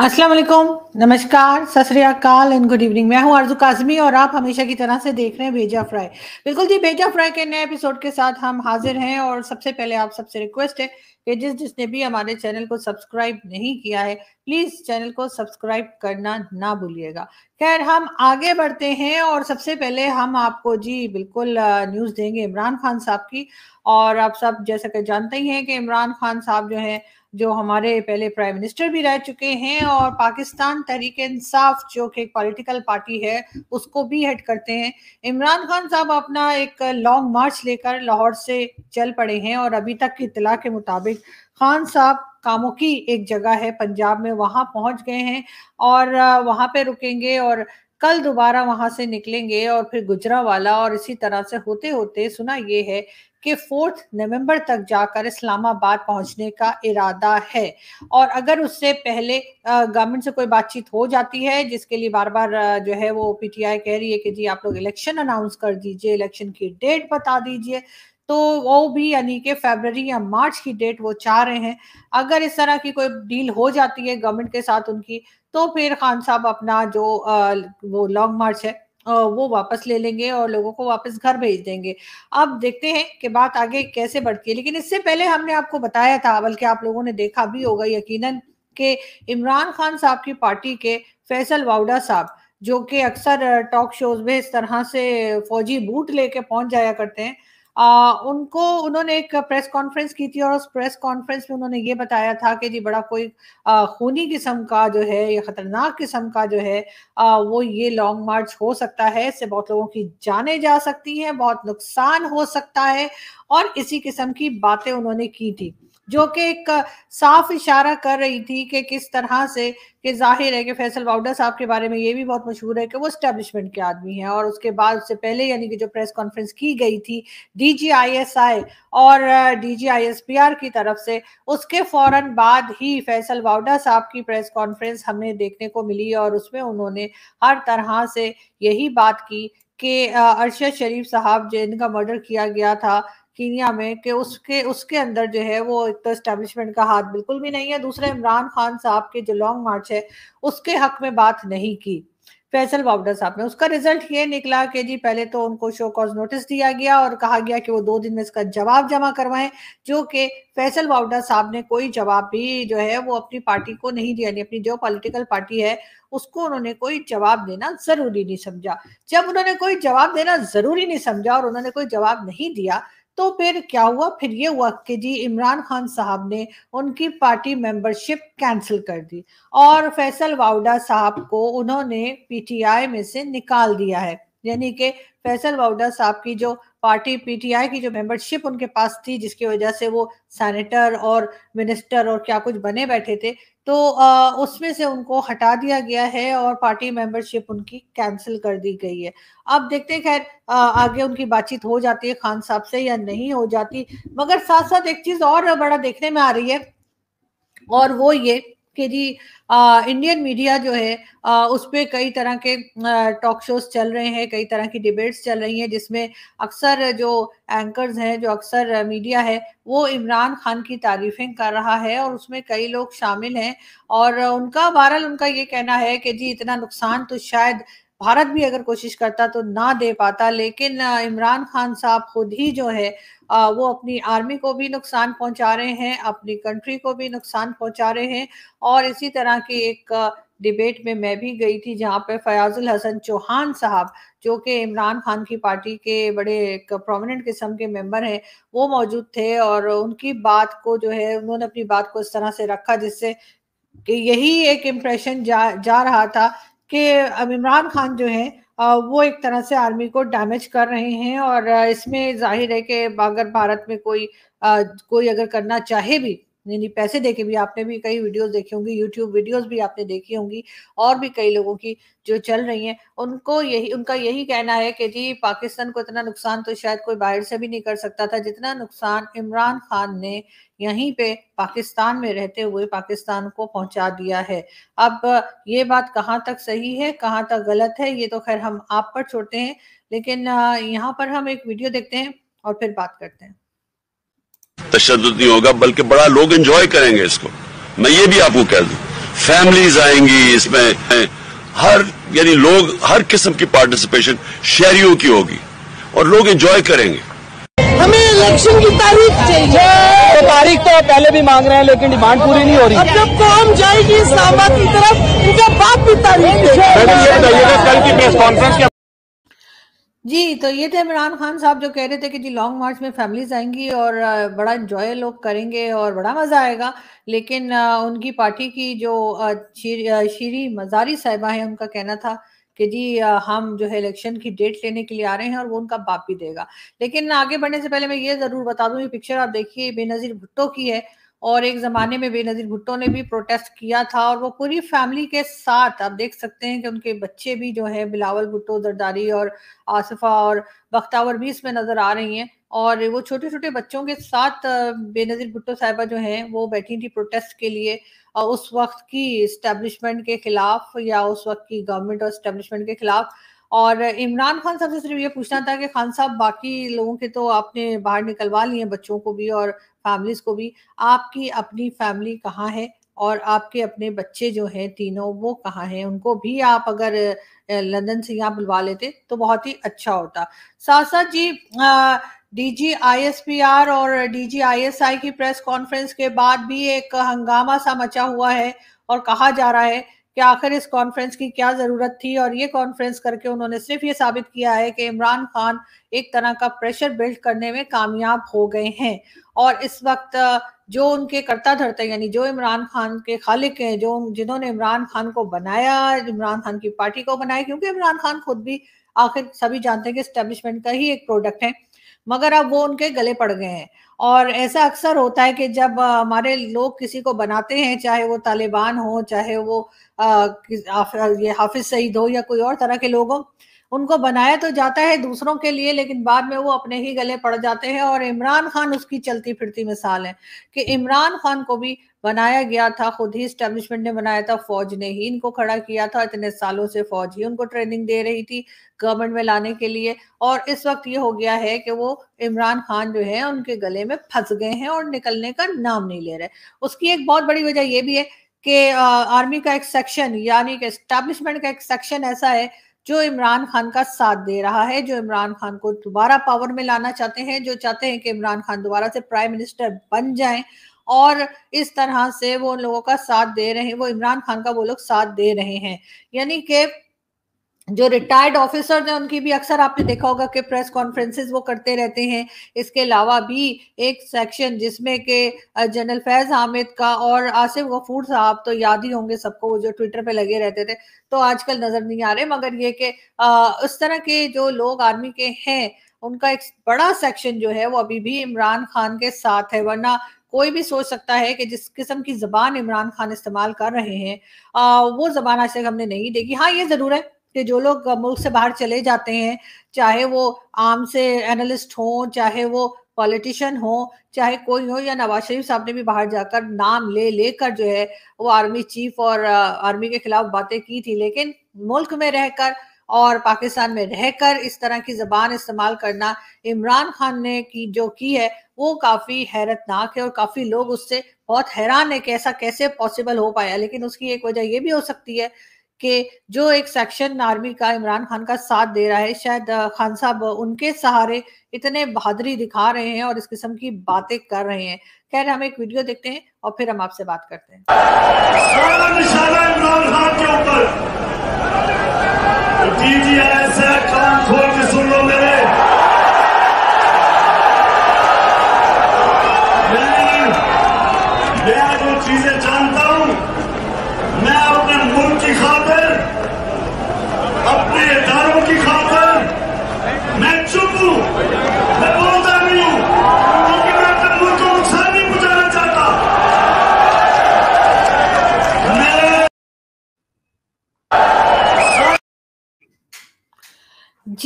असलम नमस्कार सतरियाकाल and good evening मैं हूं अर्जु काजमी और आप हमेशा की तरह से देख रहे हैं भेजा फ्राई बिल्कुल जी भेजा फ्राई के नए एपिसोड के साथ हम हाजिर हैं और सबसे पहले आप सबसे रिक्वेस्ट है कि जिस जिसने भी हमारे चैनल को सब्सक्राइब नहीं किया है प्लीज चैनल को सब्सक्राइब करना ना भूलिएगा खैर हम आगे बढ़ते हैं और सबसे पहले हम आपको जी बिल्कुल न्यूज देंगे इमरान खान साहब की और आप सब जैसा कि जानते ही हैं कि इमरान खान साहब जो है जो हमारे पहले प्राइम मिनिस्टर भी रह चुके हैं और पाकिस्तान तहरीक इंसाफ जो कि एक पॉलिटिकल पार्टी है उसको भी हेड करते हैं इमरान खान साहब अपना एक लॉन्ग मार्च लेकर लाहौर से चल पड़े हैं और अभी तक की इतला के मुताबिक खान साहब कामों की एक जगह है पंजाब में वहाँ पहुँच गए हैं और वहाँ पे रुकेंगे और कल दोबारा वहां से निकलेंगे और फिर गुजरा वाला और इसी तरह से होते होते सुना ये है कि फोर्थ नवंबर तक जाकर इस्लामाबाद पहुंचने का इरादा है और अगर उससे पहले गवर्नमेंट से कोई बातचीत हो जाती है जिसके लिए बार बार जो है वो पीटीआई कह रही है कि जी आप लोग इलेक्शन अनाउंस कर दीजिए इलेक्शन की डेट बता दीजिए तो वो भी यानी कि फेबररी या मार्च की डेट वो चाह रहे हैं अगर इस तरह की कोई डील हो जाती है गवर्नमेंट के साथ उनकी तो फिर खान साहब अपना जो वो लॉन्ग मार्च है वो वापस ले लेंगे और लोगों को वापस घर भेज देंगे अब देखते हैं कि बात आगे कैसे बढ़ती है लेकिन इससे पहले हमने आपको बताया था बल्कि आप लोगों ने देखा भी होगा यकीनन कि इमरान खान साहब की पार्टी के फैसल वाउडा साहब जो कि अक्सर टॉक शोज में इस तरह से फौजी बूट लेके पहुंच जाया करते हैं आ, उनको उन्होंने एक प्रेस कॉन्फ्रेंस की थी और उस प्रेस कॉन्फ्रेंस में उन्होंने ये बताया था कि जी बड़ा कोई खूनी किस्म का जो है या खतरनाक किस्म का जो है आ, वो ये लॉन्ग मार्च हो सकता है इससे बहुत लोगों की जाने जा सकती हैं बहुत नुकसान हो सकता है और इसी किस्म की बातें उन्होंने की थी जो कि एक साफ इशारा कर रही थी कि किस तरह से कि जाहिर है कि फैसल वाउडा साहब के बारे में ये भी बहुत मशहूर है कि वो स्टैब्लिशमेंट के आदमी हैं और उसके बाद उससे पहले यानी कि जो प्रेस कॉन्फ्रेंस की गई थी डीजीआईएसआई और डीजीआईएसपीआर की तरफ से उसके फौरन बाद ही फैसल वाउडा साहब की प्रेस कॉन्फ्रेंस हमें देखने को मिली और उसमें उन्होंने हर तरह से यही बात की कि अरशद शरीफ साहब जिनका मर्डर किया गया था कीनिया में कि उसके उसके अंदर जो है वो एक तो इस्टेब्लिशमेंट का हाथ बिल्कुल भी नहीं है दूसरा इमरान खान साहब के जो लॉन्ग मार्च है उसके हक में बात नहीं की फैसल बावडा साहब ने उसका रिजल्ट ये निकला कि जी पहले तो उनको शो कॉज नोटिस दिया गया और कहा गया कि वो दो दिन में इसका जवाब जमा करवाएं जो कि फैसल बावडा साहब ने कोई जवाब भी जो है वो अपनी पार्टी को नहीं दिया नहीं अपनी जो पॉलिटिकल पार्टी है उसको उन्होंने कोई जवाब देना जरूरी नहीं समझा जब उन्होंने कोई जवाब देना जरूरी नहीं समझा और उन्होंने कोई जवाब नहीं दिया तो फिर क्या हुआ फिर ये हुआ कि जी इमरान खान साहब ने उनकी पार्टी मेंबरशिप कैंसिल कर दी और फैसल वाउडा साहब को उन्होंने पीटीआई में से निकाल दिया है यानी कि फैसल वाउडा साहब की जो पार्टी पीटीआई की जो मेंबरशिप उनके पास थी जिसकी वजह से वो सैनिटर और मिनिस्टर और क्या कुछ बने बैठे थे तो उसमें से उनको हटा दिया गया है और पार्टी मेंबरशिप उनकी कैंसिल कर दी गई है अब देखते हैं खैर आगे उनकी बातचीत हो जाती है खान साहब से या नहीं हो जाती मगर साथ साथ एक चीज और बड़ा देखने में आ रही है और वो ये कि जी आ, इंडियन मीडिया जो है आ, उस पर कई तरह के टॉक शोज चल रहे हैं कई तरह की डिबेट्स चल रही हैं जिसमें अक्सर जो एंकर्स हैं जो अक्सर मीडिया है वो इमरान खान की तारीफें कर रहा है और उसमें कई लोग शामिल हैं और उनका बहरहाल उनका ये कहना है कि जी इतना नुकसान तो शायद भारत भी अगर कोशिश करता तो ना दे पाता लेकिन इमरान खान साहब खुद ही जो है वो अपनी आर्मी को भी नुकसान पहुंचा रहे हैं अपनी कंट्री को भी नुकसान पहुंचा रहे हैं और इसी तरह की एक डिबेट में मैं भी गई थी जहाँ पे फयाजुल हसन चौहान साहब जो कि इमरान खान की पार्टी के बड़े एक प्रोमिनेंट किस्म के मेंबर हैं वो मौजूद थे और उनकी बात को जो है उन्होंने अपनी बात को इस तरह से रखा जिससे कि यही एक इम्प्रेशन जा जा रहा था कि इमरान खान जो है वो एक तरह से आर्मी को डैमेज कर रहे हैं और इसमें जाहिर है कि अगर भारत में कोई कोई अगर करना चाहे भी नहीं नहीं पैसे देके भी आपने भी कई वीडियोस देखी होंगी यूट्यूब वीडियोस भी आपने देखी होंगी और भी कई लोगों की जो चल रही हैं उनको यही उनका यही कहना है कि जी पाकिस्तान को इतना नुकसान तो शायद कोई बाहर से भी नहीं कर सकता था जितना नुकसान इमरान खान ने यहीं पे पाकिस्तान में रहते हुए पाकिस्तान को पहुंचा दिया है अब ये बात कहाँ तक सही है कहाँ तक गलत है ये तो खैर हम आप पर छोड़ते हैं लेकिन यहाँ पर हम एक वीडियो देखते हैं और फिर बात करते हैं तशद नहीं होगा बल्कि बड़ा लोग इंजॉय करेंगे इसको मैं ये भी आपको कह दू फैमिलीज आएंगी इसमें हर यानी लोग हर किस्म की पार्टिसिपेशन शहरियों की होगी और लोग इंजॉय करेंगे हमें इलेक्शन की तारीख चाहिए तो तारीख तो पहले भी मांग रहे हैं लेकिन डिमांड पूरी नहीं हो रही जब काम जाएगी इस्लामाबाद की तरफ उनका बाप भी तारीख कल की प्रेस कॉन्फ्रेंस जी तो ये थे इमरान खान साहब जो कह रहे थे कि जी लॉन्ग मार्च में फैमिलीज आएंगी और बड़ा इंजॉय लोग करेंगे और बड़ा मज़ा आएगा लेकिन उनकी पार्टी की जो शीरी मजारी साहिबा है उनका कहना था कि जी हम जो है इलेक्शन की डेट लेने के लिए आ रहे हैं और वो उनका बाप भी देगा लेकिन आगे बढ़ने से पहले मैं ये ज़रूर बता दूँ ये पिक्चर आप देखिए बेनज़ीर भुट्टो की है और एक जमाने में बेनजीर भुट्टो ने भी प्रोटेस्ट किया था और वो पूरी फैमिली के साथ आप देख सकते हैं कि उनके बच्चे भी जो है बिलावल भुट्टो जरदारी और आसिफा और बख्तावर भी इसमें नजर आ रही हैं और वो छोटे छोटे बच्चों के साथ बेनजीर भुट्टो साहिबा जो हैं वो बैठी थी प्रोटेस्ट के लिए उस वक्त की इस्टेब्लिशमेंट के खिलाफ या उस वक्त की गवर्नमेंट और इस्टेब्लिशमेंट के खिलाफ और इमरान खान साहब से सिर्फ ये पूछना था कि खान साहब बाकी लोगों के तो आपने बाहर निकलवा लिए बच्चों को भी और फैमिलीज को भी आपकी अपनी फैमिली कहाँ है और आपके अपने बच्चे जो हैं तीनों वो कहाँ हैं उनको भी आप अगर लंदन से यहाँ बुलवा लेते तो बहुत ही अच्छा होता साथ साथ जी पी डीजीआईएसपीआर और डीजीआईएसआई की प्रेस कॉन्फ्रेंस के बाद भी एक हंगामा सा मचा हुआ है और कहा जा रहा है कि आखिर इस कॉन्फ्रेंस की क्या जरूरत थी और ये कॉन्फ्रेंस करके उन्होंने सिर्फ ये साबित किया है कि इमरान खान एक तरह का प्रेशर बिल्ड करने में कामयाब हो गए हैं और इस वक्त जो उनके कर्ता धरते यानी जो इमरान खान के खालिक हैं जो जिन्होंने इमरान खान को बनाया इमरान खान की पार्टी को बनाया क्योंकि इमरान खान खुद भी आखिर सभी जानते हैं कि स्टेब्लिशमेंट का ही एक प्रोडक्ट है मगर अब वो उनके गले पड़ गए हैं और ऐसा अक्सर होता है कि जब हमारे लोग किसी को बनाते हैं चाहे वो तालिबान हो चाहे वो आ, ये हाफिज सईद हो या कोई और तरह के लोग हो उनको बनाया तो जाता है दूसरों के लिए लेकिन बाद में वो अपने ही गले पड़ जाते हैं और इमरान खान उसकी चलती फिरती मिसाल है कि इमरान खान को भी बनाया गया था खुद ही स्टेब्लिशमेंट ने बनाया था फौज ने ही इनको खड़ा किया था इतने सालों से फौज ही उनको ट्रेनिंग दे रही थी गवर्नमेंट में लाने के लिए और इस वक्त ये हो गया है कि वो इमरान खान जो है उनके गले में फंस गए हैं और निकलने का नाम नहीं ले रहे उसकी एक बहुत बड़ी वजह यह भी है कि आर्मी का एक सेक्शन यानी कि स्टैब्लिशमेंट का एक सेक्शन ऐसा है जो इमरान खान का साथ दे रहा है जो इमरान खान को दोबारा पावर में लाना चाहते हैं जो चाहते हैं कि इमरान खान दोबारा से प्राइम मिनिस्टर बन जाए और इस तरह से वो उन लोगों का साथ दे रहे हैं वो इमरान खान का वो लोग साथ दे रहे हैं यानी कि जो रिटायर्ड ऑफिसर हैं उनकी भी अक्सर आपने देखा होगा कि प्रेस कॉन्फ्रेंसेस वो करते रहते हैं इसके अलावा भी एक सेक्शन जिसमें के जनरल फैज हामिद का और आसिफ गफूर साहब तो याद ही होंगे सबको वो जो ट्विटर पे लगे रहते थे तो आजकल नजर नहीं आ रहे मगर ये कि उस तरह के जो लोग आर्मी के हैं उनका एक बड़ा सेक्शन जो है वो अभी भी इमरान खान के साथ है वरना कोई भी सोच सकता है कि जिस किस्म की जबान इमरान खान इस्तेमाल कर रहे हैं आ, वो जबान आज तक हमने नहीं देखी हाँ ये जरूर है कि जो लोग मुल्क से बाहर चले जाते हैं चाहे वो आम से एनालिस्ट हों चाहे वो पॉलिटिशियन हो चाहे कोई हो या नवाज शरीफ साहब ने भी बाहर जाकर नाम ले लेकर जो है वो आर्मी चीफ और आर्मी के खिलाफ बातें की थी लेकिन मुल्क में रहकर और पाकिस्तान में रहकर इस तरह की जबान इस्तेमाल करना इमरान खान ने की जो की है वो काफ़ी हैरतनाक है और काफ़ी लोग उससे बहुत हैरान है कि ऐसा कैसे पॉसिबल हो पाया लेकिन उसकी एक वजह ये भी हो सकती है कि जो एक सेक्शन आर्मी का इमरान खान का साथ दे रहा है शायद खान साहब उनके सहारे इतने बहादुरी दिखा रहे हैं और इस किस्म की बातें कर रहे हैं खैर हम एक वीडियो देखते हैं और फिर हम आपसे बात करते हैं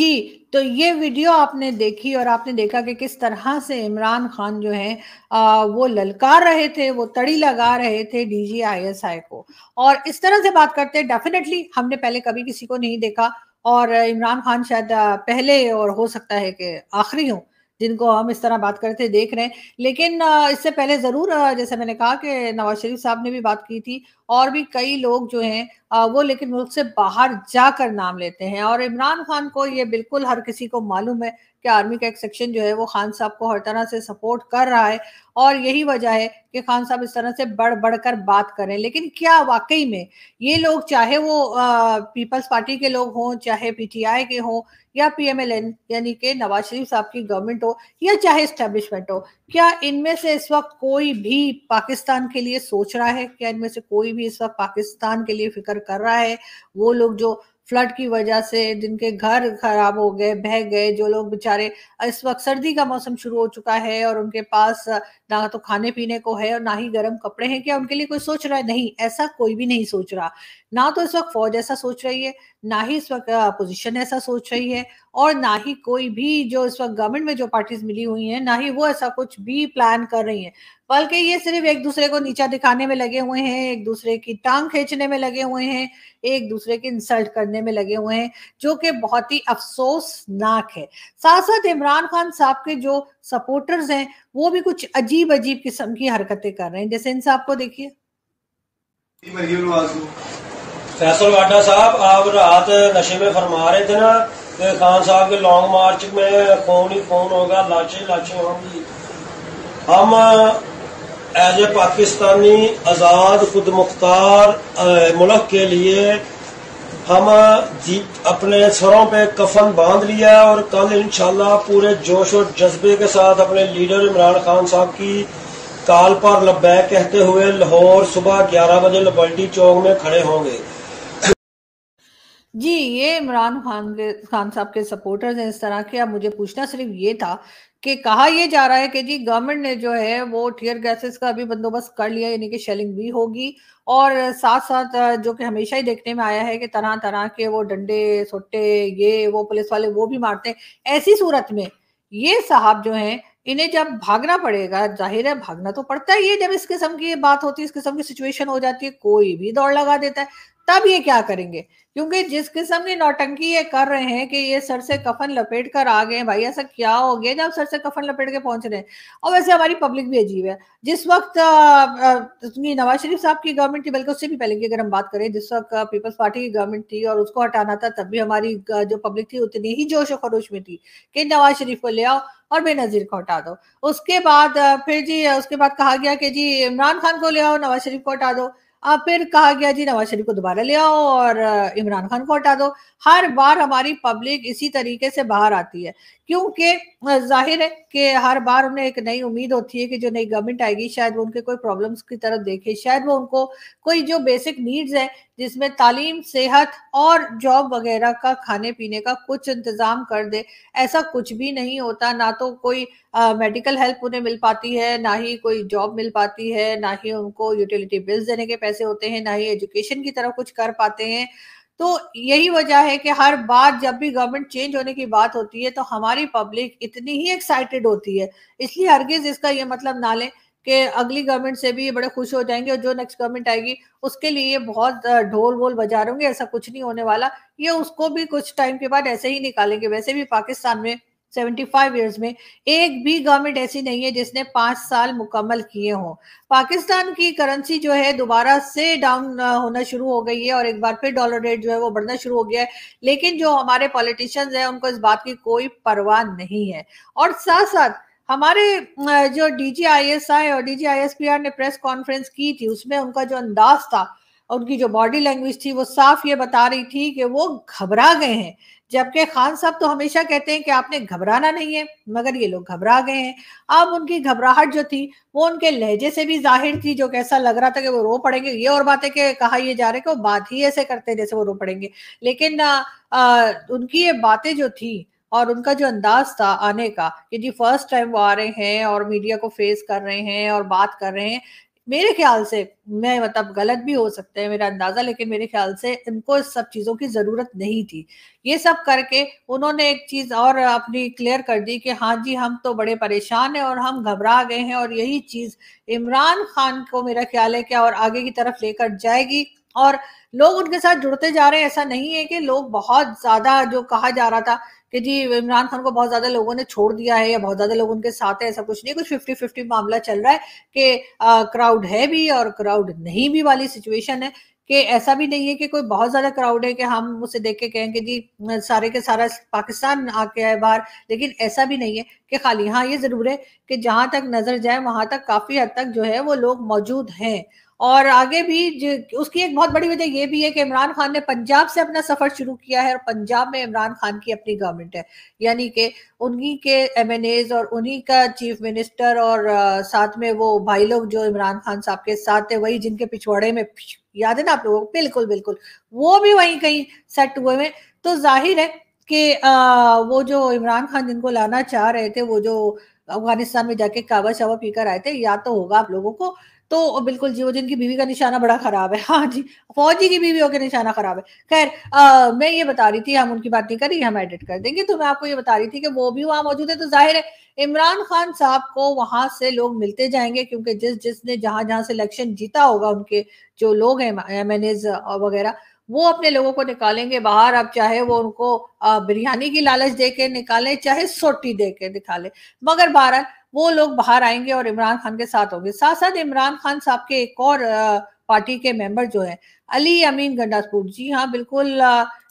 जी तो ये वीडियो आपने देखी और आपने देखा कि किस तरह से इमरान खान जो है आ, वो ललकार रहे थे वो तड़ी लगा रहे थे डीजीआईएसआई को और इस तरह से बात करते हैं डेफिनेटली हमने पहले कभी किसी को नहीं देखा और इमरान खान शायद पहले और हो सकता है कि आखिरी हूँ जिनको हम इस तरह बात करते देख रहे हैं लेकिन इससे पहले ज़रूर जैसे मैंने कहा कि नवाज शरीफ साहब ने भी बात की थी और भी कई लोग जो हैं वो लेकिन मुल्क से बाहर जाकर नाम लेते हैं और इमरान खान को ये बिल्कुल हर किसी को मालूम है कि आर्मी का एक सेक्शन जो है वो खान साहब को हर तरह से सपोर्ट कर रहा है और यही वजह है कि खान साहब इस तरह से बढ़ बढ़ कर बात करें लेकिन क्या वाकई में ये लोग चाहे वो पीपल्स पार्टी के लोग हों चाहे पीटीआई के हों या पीएमएलएन यानी के नवाज शरीफ साहब की गवर्नमेंट हो या चाहे स्टेब्लिशमेंट हो क्या इनमें से इस वक्त कोई भी पाकिस्तान के लिए सोच रहा है क्या इनमें से कोई भी इस वक्त पाकिस्तान के लिए फिक्र कर रहा है वो लोग जो फ्लड की वजह से जिनके घर खराब हो गए बह गए जो लोग बेचारे इस वक्त सर्दी का मौसम शुरू हो चुका है और उनके पास ना तो खाने पीने को है और ना ही गर्म कपड़े हैं क्या उनके लिए कोई सोच रहा है नहीं ऐसा कोई भी नहीं सोच रहा ना तो इस वक्त फौज ऐसा सोच रही है ना ही इस वक्त अपोजिशन ऐसा सोच रही है और ना ही कोई भी जो इस वक्त गवर्नमेंट में जो पार्टीज मिली हुई हैं ना ही वो ऐसा कुछ भी प्लान कर रही हैं बल्कि ये सिर्फ एक दूसरे को नीचा दिखाने में लगे हुए हैं एक दूसरे की टांग खींचने में लगे हुए हैं एक दूसरे की इंसल्ट करने में लगे हुए हैं जो कि बहुत ही अफसोसनाक है साथ साथ इमरान खान साहब के जो सपोर्टर्स हैं वो भी कुछ अजीब अजीब किस्म की हरकतें कर रहे हैं जैसे इन साहब को देखिए फैसल वाडा साहब आप रात नशे में फरमा रहे थे ना खान साहब के लॉन्ग मार्च में कौन ही फोन होगा लाचे लाचे होंगी हम एज ए पाकिस्तानी आज़ाद खुद मुख्तार मुल्क के लिए हम अपने सरों पे कफन बांध लिया और कल इंशाल्लाह पूरे जोश और जज्बे के साथ अपने लीडर इमरान खान साहब की काल पर लब्बैक कहते हुए लाहौर सुबह 11 बजे लबल्टी चौक में खड़े होंगे जी ये इमरान खान के खान साहब के सपोर्टर्स हैं इस तरह के अब मुझे पूछना सिर्फ ये था कि कहा यह जा रहा है कि जी गवर्नमेंट ने जो है वो टीयर गैसेस का भी बंदोबस्त कर लिया यानी कि शेलिंग भी होगी और साथ साथ जो कि हमेशा ही देखने में आया है कि तरह तरह के वो डंडे सोटे ये वो पुलिस वाले वो भी मारते हैं ऐसी सूरत में ये साहब जो हैं इन्हें जब भागना पड़ेगा जाहिर है भागना तो पड़ता ही है जब इस किस्म की बात होती है इस किस्म की सिचुएशन हो जाती है कोई भी दौड़ लगा देता है तब ये क्या करेंगे क्योंकि जिस किस्म की नौटंकी ये कर रहे हैं कि ये सर से कफन लपेट कर आ गए भाई ऐसा क्या हो गया जब सर से कफन लपेट के पहुंच रहे हैं और वैसे हमारी पब्लिक भी अजीब है जिस वक्त नवाज शरीफ साहब की गवर्नमेंट थी बल्कि उससे भी पहले की अगर हम बात करें जिस वक्त पीपल्स पार्टी की गवर्नमेंट थी और उसको हटाना था तब भी हमारी जो पब्लिक थी उतनी ही जोश और खरोश में थी कि नवाज शरीफ को ले आओ और बेनजीर को हटा दो उसके बाद फिर जी उसके बाद कहा गया कि जी इमरान खान को ले आओ नवाज शरीफ को हटा दो अब फिर कहा गया जी नवाज शरीफ को दोबारा ले आओ और इमरान खान को हटा दो हर बार हमारी पब्लिक इसी तरीके से बाहर आती है क्योंकि जाहिर है कि हर बार उन्हें एक नई उम्मीद होती है कि जो नई गवर्नमेंट आएगी शायद वो उनके कोई प्रॉब्लम्स की तरफ देखे शायद वो उनको कोई जो बेसिक नीड्स है जिसमें तालीम सेहत और जॉब वगैरह का खाने पीने का कुछ इंतज़ाम कर दे ऐसा कुछ भी नहीं होता ना तो कोई मेडिकल हेल्प उन्हें मिल पाती है ना ही कोई जॉब मिल पाती है ना ही उनको यूटिलिटी बिल्स देने के पैसे होते हैं ना ही एजुकेशन की तरफ कुछ कर पाते हैं तो यही वजह है कि हर बार जब भी गवर्नमेंट चेंज होने की बात होती है तो हमारी पब्लिक इतनी ही एक्साइटेड होती है इसलिए हरगिज इसका ये मतलब ना लें कि अगली गवर्नमेंट से भी ये बड़े खुश हो जाएंगे और जो नेक्स्ट गवर्नमेंट आएगी उसके लिए ये बहुत ढोल वोल बजा रहे होंगे ऐसा कुछ नहीं होने वाला ये उसको भी कुछ टाइम के बाद ऐसे ही निकालेंगे वैसे भी पाकिस्तान में फाइव ईयर्स में एक भी गवर्नमेंट ऐसी नहीं है जिसने पांच साल मुकम्मल किए हों पाकिस्तान की करेंसी जो है दोबारा से डाउन होना शुरू हो गई है और एक बार फिर डॉलर रेट जो है वो बढ़ना शुरू हो गया है लेकिन जो हमारे पॉलिटिशियंस हैं उनको इस बात की कोई परवाह नहीं है और साथ साथ हमारे जो D G I S I और D G I S P R ने प्रेस कॉन्फ्रेंस की थी उसमें उनका जो अंदाज था और उनकी जो बॉडी लैंग्वेज थी वो साफ ये बता रही थी कि वो घबरा गए हैं जबकि खान साहब तो हमेशा कहते हैं कि आपने घबराना नहीं है मगर ये लोग घबरा गए हैं अब उनकी घबराहट जो थी वो उनके लहजे से भी जाहिर थी जो कैसा लग रहा था कि वो रो पड़ेंगे ये और बातें कि कहा ये जा रहे कि वो बात ही ऐसे करते हैं जैसे वो रो पड़ेंगे लेकिन आ, आ, उनकी ये बातें जो थी और उनका जो अंदाज था आने का कि जी फर्स्ट टाइम वो आ रहे हैं और मीडिया को फेस कर रहे हैं और बात कर रहे हैं मेरे ख्याल से मैं मतलब गलत भी हो सकते हैं मेरा अंदाजा लेकिन मेरे ख्याल से इनको इस सब चीज़ों की ज़रूरत नहीं थी ये सब करके उन्होंने एक चीज़ और अपनी क्लियर कर दी कि हाँ जी हम तो बड़े परेशान हैं और हम घबरा गए हैं और यही चीज़ इमरान खान को मेरा ख्याल है क्या और आगे की तरफ लेकर जाएगी और लोग उनके साथ जुड़ते जा रहे हैं ऐसा नहीं है कि लोग बहुत ज्यादा जो कहा जा रहा था कि जी इमरान खान को बहुत ज्यादा लोगों ने छोड़ दिया है या बहुत ज्यादा लोग उनके साथ है ऐसा कुछ नहीं कुछ फिफ्टी फिफ्टी मामला चल रहा है कि क्राउड है भी और क्राउड नहीं भी वाली सिचुएशन है कि ऐसा भी नहीं है कि कोई बहुत ज्यादा क्राउड है कि हम उसे देख के कहेंगे जी सारे के सारा पाकिस्तान आके आए बाहर लेकिन ऐसा भी नहीं है कि खाली हाँ ये जरूर है कि जहां तक नजर जाए वहां तक काफी हद तक जो है वो लोग मौजूद हैं और आगे भी उसकी एक बहुत बड़ी वजह यह भी है कि इमरान खान ने पंजाब से अपना सफर शुरू किया है और पंजाब में इमरान खान की अपनी गवर्नमेंट है यानी कि उन्हीं के एम और उन्हीं का चीफ मिनिस्टर और साथ में वो भाई लोग जो इमरान खान साहब के साथ थे वही जिनके पिछवाड़े में याद है ना आप लोगों को बिल्कुल बिल्कुल वो भी वहीं कहीं सेट हुए हुए तो जाहिर है कि वो जो इमरान खान जिनको लाना चाह रहे थे वो जो अफगानिस्तान में जाके कावा शावा पीकर आए थे या तो होगा आप लोगों को तो बिल्कुल जी वो जिनकी बीवी का निशाना बड़ा खराब है हाँ जी फौजी की बीवी होकर निशाना खराब है खैर मैं ये बता रही थी हम उनकी बात नहीं करी हम एडिट कर देंगे तो मैं आपको ये बता रही थी कि वो भी वहां मौजूद है तो जाहिर है इमरान खान साहब को वहां से लोग मिलते जाएंगे क्योंकि जिस जिसने जहां जहां से इलेक्शन जीता होगा उनके जो लोग हैं एम एन एज वगैरह वो अपने लोगों को निकालेंगे बाहर अब चाहे वो उनको बिरयानी की लालच दे के निकाले चाहे सोटी दे के निकाले मगर बहरहाल वो लोग बाहर आएंगे और इमरान खान के साथ होंगे साथ साथ इमरान खान साहब के एक और पार्टी के मेंबर जो है अली अमीन गंडासपुर जी हाँ बिल्कुल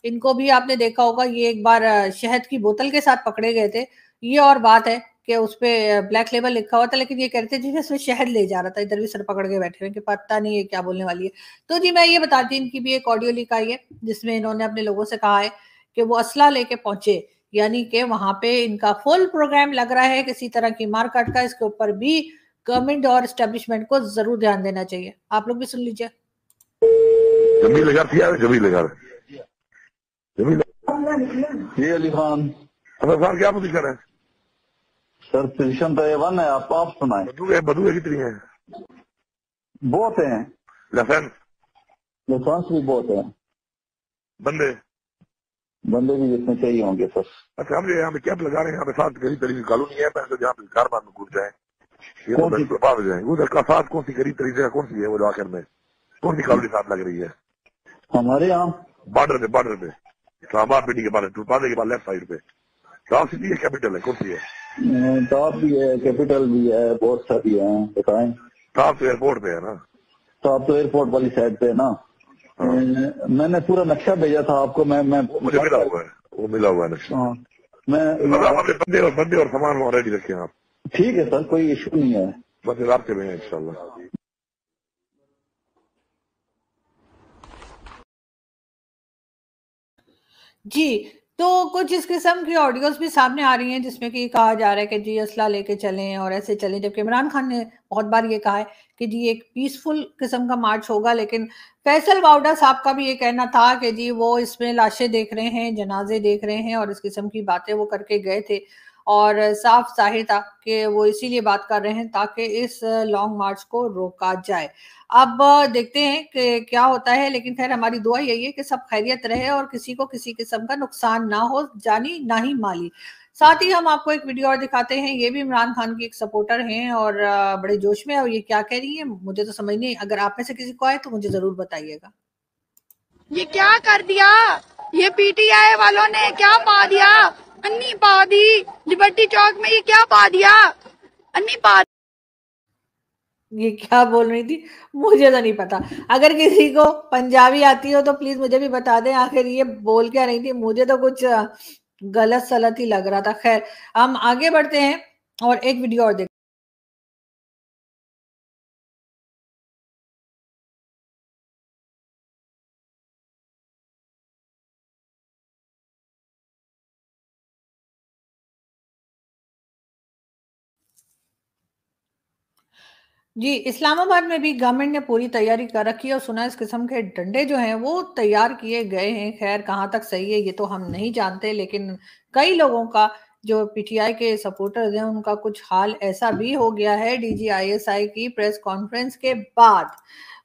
इनको भी आपने देखा होगा ये एक बार शहद की बोतल के साथ पकड़े गए थे ये और बात है कि उस पर ब्लैक लेबल लिखा हुआ था लेकिन ये कह रहे थे जी उसमें शहद ले जा रहा था इधर भी सर पकड़ के बैठे हुए कि पता नहीं है क्या बोलने वाली है तो जी मैं ये बताती हूँ इनकी भी एक ऑडियो लिख आई है जिसमें इन्होंने अपने लोगों से कहा है कि वो असला लेके पहुंचे यानी कि वहां पे इनका फुल प्रोग्राम लग रहा है किसी तरह की मारकाट का इसके ऊपर भी गवर्नमेंट और स्टेब्लिशमेंट को जरूर ध्यान देना चाहिए आप लोग भी सुन लीजिए जमीन लगा जमील ये अली खान सर क्या पोजिशन है सर पोजिशन तो ये वन है आप आप सुनाए बदुए बदुए कितनी है बहुत है लसन लसन भी बहुत है बंदे बंदे भी जितने चाहिए होंगे सर अच्छा हम यहाँ पे कैंप लगा रहे हैं यहाँ पे साथ गरीब तरीके की कॉलोनी है पैसे तो जहाँ पे कारबार में घुस जाए तो कौन सी प्रभाव जाए उधर का साथ कौन सी गरीब तरीके कौन सी है वो आखिर में कौन सी कॉलोनी साथ लग रही है हमारे यहाँ बॉर्डर पे बॉर्डर पे इस्लामाबाद बेटी के बारे टुपादे के बाद लेफ्ट साइड पे टॉप सिटी है कैपिटल है कौन सी है टॉप हम्म, भी है कैपिटल भी है बहुत सारी है बताए टॉप तो एयरपोर्ट पे है ना टॉप तो एयरपोर्ट वाली साइड पे है ना हाँ। मैंने पूरा नक्शा भेजा था आपको मैं मैं मुझे मिला हुआ है वो मिला हुआ है नक्शा हाँ। मैं अपने बंदे और बंदे और सामान वहाँ रेडी रखे आप ठीक है सर कोई इशू नहीं है बस रात में है इंशाल्लाह जी तो कुछ इस किस्म की ऑडियोज भी सामने आ रही हैं जिसमें कि कहा जा रहा है कि जी असला लेके चलें और ऐसे चलें जबकि इमरान खान ने बहुत बार ये कहा है कि जी एक पीसफुल किस्म का मार्च होगा लेकिन फैसल वाउडा साहब का भी ये कहना था कि जी वो इसमें लाशें देख रहे हैं जनाजे देख रहे हैं और इस किस्म की बातें वो करके गए थे और साफ जाहिर था कि वो इसीलिए बात कर रहे हैं ताकि इस लॉन्ग मार्च को रोका जाए अब देखते हैं कि क्या होता है लेकिन खैर हमारी दुआ यही है कि सब खैरियत रहे और किसी को किसी किस्म का नुकसान ना हो जानी ना ही माली साथ ही हम आपको एक वीडियो और दिखाते हैं ये भी इमरान खान की एक सपोर्टर हैं और बड़े जोश में और ये क्या कह रही है मुझे तो समझ नहीं अगर आप में से किसी को आए तो मुझे जरूर बताइएगा ये क्या कर दिया ये पीटीआई वालों ने क्या पा दिया अन्नी पा दी लिबर्टी चौक में ये क्या पा दिया अन्नी पा ये क्या बोल रही थी मुझे तो नहीं पता अगर किसी को पंजाबी आती हो तो प्लीज मुझे भी बता दें आखिर ये बोल क्या रही थी मुझे तो कुछ गलत सलत ही लग रहा था खैर हम आगे बढ़ते हैं और एक वीडियो और देख जी इस्लामाबाद में भी गवर्नमेंट ने पूरी तैयारी कर रखी है और सुना इस किस्म के डंडे जो हैं वो तैयार किए गए हैं खैर कहाँ तक सही है ये तो हम नहीं जानते लेकिन कई लोगों का जो पीटीआई के सपोर्टर्स हैं उनका कुछ हाल ऐसा भी हो गया है डीजीआईएसआई की प्रेस कॉन्फ्रेंस के बाद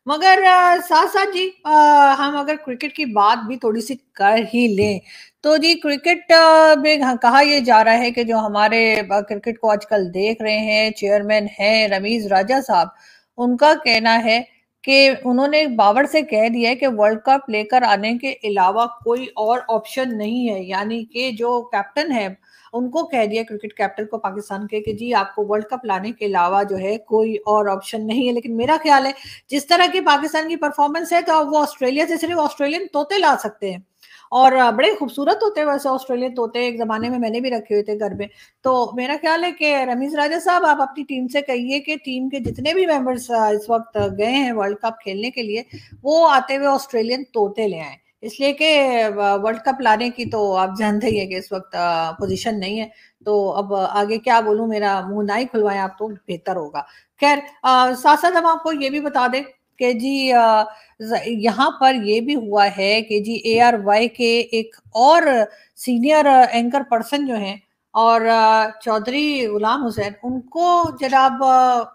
मगर साथ साथ जी आ, हम अगर क्रिकेट की बात भी थोड़ी सी कर ही लें तो जी क्रिकेट में कहा यह जा रहा है कि जो हमारे क्रिकेट को आजकल देख रहे हैं चेयरमैन हैं रमीज राजा साहब उनका कहना है कि उन्होंने बावर से कह दिया है कि वर्ल्ड कप लेकर आने के अलावा कोई और ऑप्शन नहीं है यानी कि जो कैप्टन है उनको कह दिया क्रिकेट कैप्टन को पाकिस्तान के कि जी आपको वर्ल्ड कप लाने के अलावा जो है कोई और ऑप्शन नहीं है लेकिन मेरा ख्याल है जिस तरह की पाकिस्तान की परफॉर्मेंस है तो वो ऑस्ट्रेलिया से सिर्फ ऑस्ट्रेलियन तोते ला सकते हैं और बड़े खूबसूरत होते हैं वैसे ऑस्ट्रेलियन तोते एक जमाने में मैंने भी रखे हुए थे घर में तो मेरा ख्याल है कि रमीज राजा साहब आप अपनी टीम से कहिए कि टीम के जितने भी मेंबर्स इस वक्त गए हैं वर्ल्ड कप खेलने के लिए वो आते हुए ऑस्ट्रेलियन तोते ले आए इसलिए कि वर्ल्ड कप लाने की तो आप जानते ही है कि इस वक्त पोजीशन नहीं है तो अब आगे क्या बोलूं मेरा मुंह ना ही खुलवाएं आप तो बेहतर होगा खैर साथ साथ हम आपको ये भी बता दें कि जी यहाँ पर ये भी हुआ है कि जी ए के एक और सीनियर एंकर पर्सन जो हैं और चौधरी गुलाम हुसैन उनको जनाब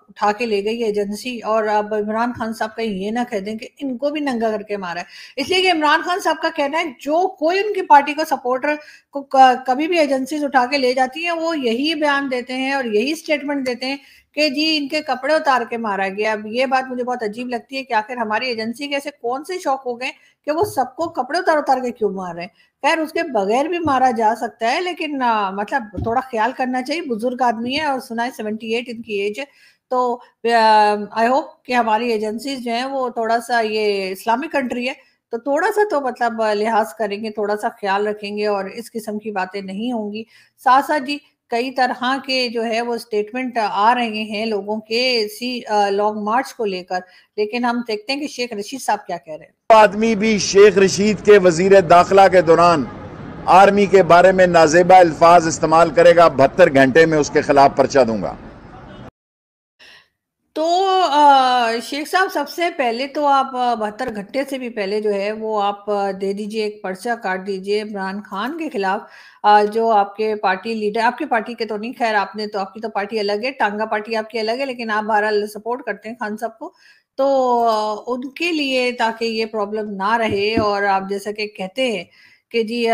उठा के ले गई एजेंसी और अब इमरान खान साहब का ये ना कह दें कि इनको भी नंगा करके मारा है इसलिए कि इमरान खान साहब का कहना है जो कोई उनकी पार्टी को सपोर्टर को कभी भी एजेंसीज उठा के ले जाती हैं वो यही बयान देते हैं और यही स्टेटमेंट देते हैं कि जी इनके कपड़े उतार के मारा गया अब ये बात मुझे बहुत अजीब लगती है कि आखिर हमारी एजेंसी के ऐसे कौन से शौक हो गए कि वो सबको कपड़े उतार उतार के क्यों मार रहे हैं खैर उसके बगैर भी मारा जा सकता है लेकिन आ, मतलब थोड़ा ख्याल करना चाहिए बुजुर्ग आदमी है और सुना है सेवेंटी एट इनकी एज है तो आई होप कि हमारी एजेंसीज जो है वो थोड़ा सा ये इस्लामिक कंट्री है तो थोड़ा सा तो मतलब लिहाज करेंगे थोड़ा सा ख्याल रखेंगे और इस किस्म की बातें नहीं होंगी साथ साथ जी कई तरह के जो है वो स्टेटमेंट आ रहे हैं लोगों के इसी लॉन्ग मार्च को लेकर लेकिन हम देखते हैं कि शेख रशीद साहब क्या कह रहे हैं आदमी भी शेख रशीद के वजीर दाखिला के दौरान आर्मी के बारे में नाजेबा अल्फाज इस्तेमाल करेगा बहत्तर घंटे में उसके खिलाफ पर्चा दूंगा तो शेख साहब सबसे पहले तो आप बहत्तर घंटे से भी पहले जो है वो आप दे दीजिए एक पर्चा काट दीजिए इमरान खान के खिलाफ जो आपके पार्टी लीडर आपके पार्टी के तो नहीं खैर आपने तो आपकी तो पार्टी अलग है टांगा पार्टी आपकी अलग है लेकिन आप बहरहाल सपोर्ट करते हैं खान साहब को तो उनके लिए ताकि ये प्रॉब्लम ना रहे और आप जैसा कि कहते हैं कि जी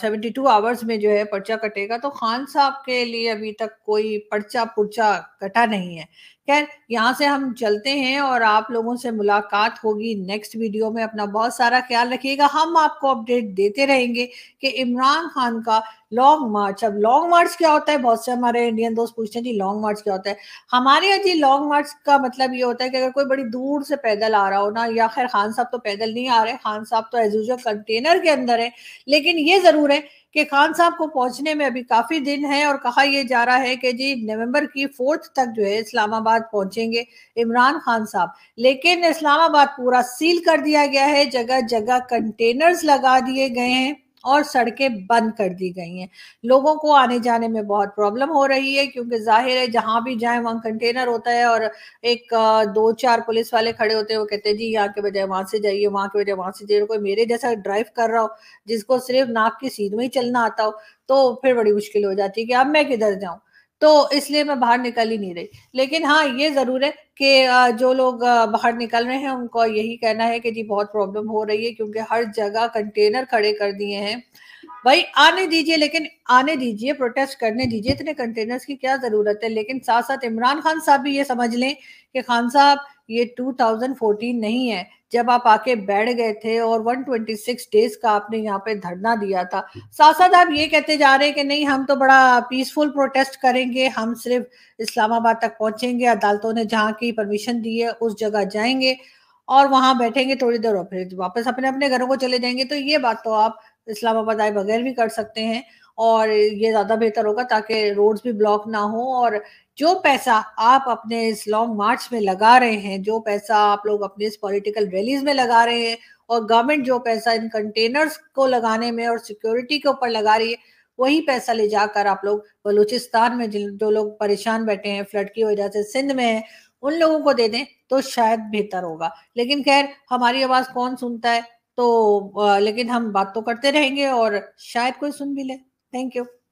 सेवेंटी टू आवर्स में जो है पर्चा कटेगा तो खान साहब के लिए अभी तक कोई पर्चा पुर्चा कटा नहीं है खैर यहाँ से हम चलते हैं और आप लोगों से मुलाकात होगी नेक्स्ट वीडियो में अपना बहुत सारा ख्याल रखिएगा हम आपको अपडेट देते रहेंगे कि इमरान खान का लॉन्ग मार्च अब लॉन्ग मार्च क्या होता है बहुत से हमारे इंडियन दोस्त पूछते हैं जी लॉन्ग मार्च क्या होता है हमारे यहाँ जी लॉन्ग मार्च का मतलब ये होता है कि अगर कोई बड़ी दूर से पैदल आ रहा हो ना या खैर खान साहब तो पैदल नहीं आ रहे खान साहब तो एज यूजल कंटेनर के अंदर है लेकिन ये जरूर है कि खान साहब को पहुंचने में अभी काफी दिन है और कहा यह जा रहा है कि जी नवंबर की फोर्थ तक जो है इस्लामाबाद पहुंचेंगे इमरान खान साहब लेकिन इस्लामाबाद पूरा सील कर दिया गया है जगह जगह कंटेनर्स लगा दिए गए हैं और सड़कें बंद कर दी गई हैं लोगों को आने जाने में बहुत प्रॉब्लम हो रही है क्योंकि जाहिर है जहां भी जाए वहां कंटेनर होता है और एक दो चार पुलिस वाले खड़े होते हैं वो कहते हैं जी यहाँ के बजाय वहां से जाइए वहां के बजाय वहां से जाइए कोई मेरे जैसा ड्राइव कर रहा हो जिसको सिर्फ नाक की सीध में ही चलना आता हो तो फिर बड़ी मुश्किल हो जाती है कि अब मैं किधर जाऊँ तो इसलिए मैं बाहर निकल ही नहीं रही लेकिन हाँ ये ज़रूर है कि जो लोग बाहर निकल रहे हैं उनको यही कहना है कि जी बहुत प्रॉब्लम हो रही है क्योंकि हर जगह कंटेनर खड़े कर दिए हैं भाई आने दीजिए लेकिन आने दीजिए प्रोटेस्ट करने दीजिए इतने कंटेनर्स की क्या ज़रूरत है लेकिन साथ साथ इमरान खान साहब भी ये समझ लें कि खान साहब ये 2014 नहीं है जब आप आके बैठ गए थे और 126 डेज का आपने यहाँ पे धरना दिया था साथ साथ आप ये कहते जा रहे हैं कि नहीं हम तो बड़ा पीसफुल प्रोटेस्ट करेंगे हम सिर्फ इस्लामाबाद तक पहुंचेंगे अदालतों ने जहाँ की परमिशन दी है उस जगह जाएंगे और वहां बैठेंगे थोड़ी देर और फिर वापस अपने अपने घरों को चले जाएंगे तो ये बात तो आप इस्लामाबाद आए बगैर भी कर सकते हैं और ये ज्यादा बेहतर होगा ताकि रोड्स भी ब्लॉक ना हो और जो पैसा आप अपने इस लॉन्ग मार्च में लगा रहे हैं जो पैसा आप लोग अपने इस पॉलिटिकल रैलीज में लगा रहे हैं और गवर्नमेंट जो पैसा इन कंटेनर्स को लगाने में और सिक्योरिटी के ऊपर लगा रही है वही पैसा ले जाकर आप लोग बलूचिस्तान में जिन जो लोग परेशान बैठे हैं फ्लड की वजह से सिंध में है उन लोगों को दे दें तो शायद बेहतर होगा लेकिन खैर हमारी आवाज कौन सुनता है तो लेकिन हम बात तो करते रहेंगे और शायद कोई सुन भी ले थैंक यू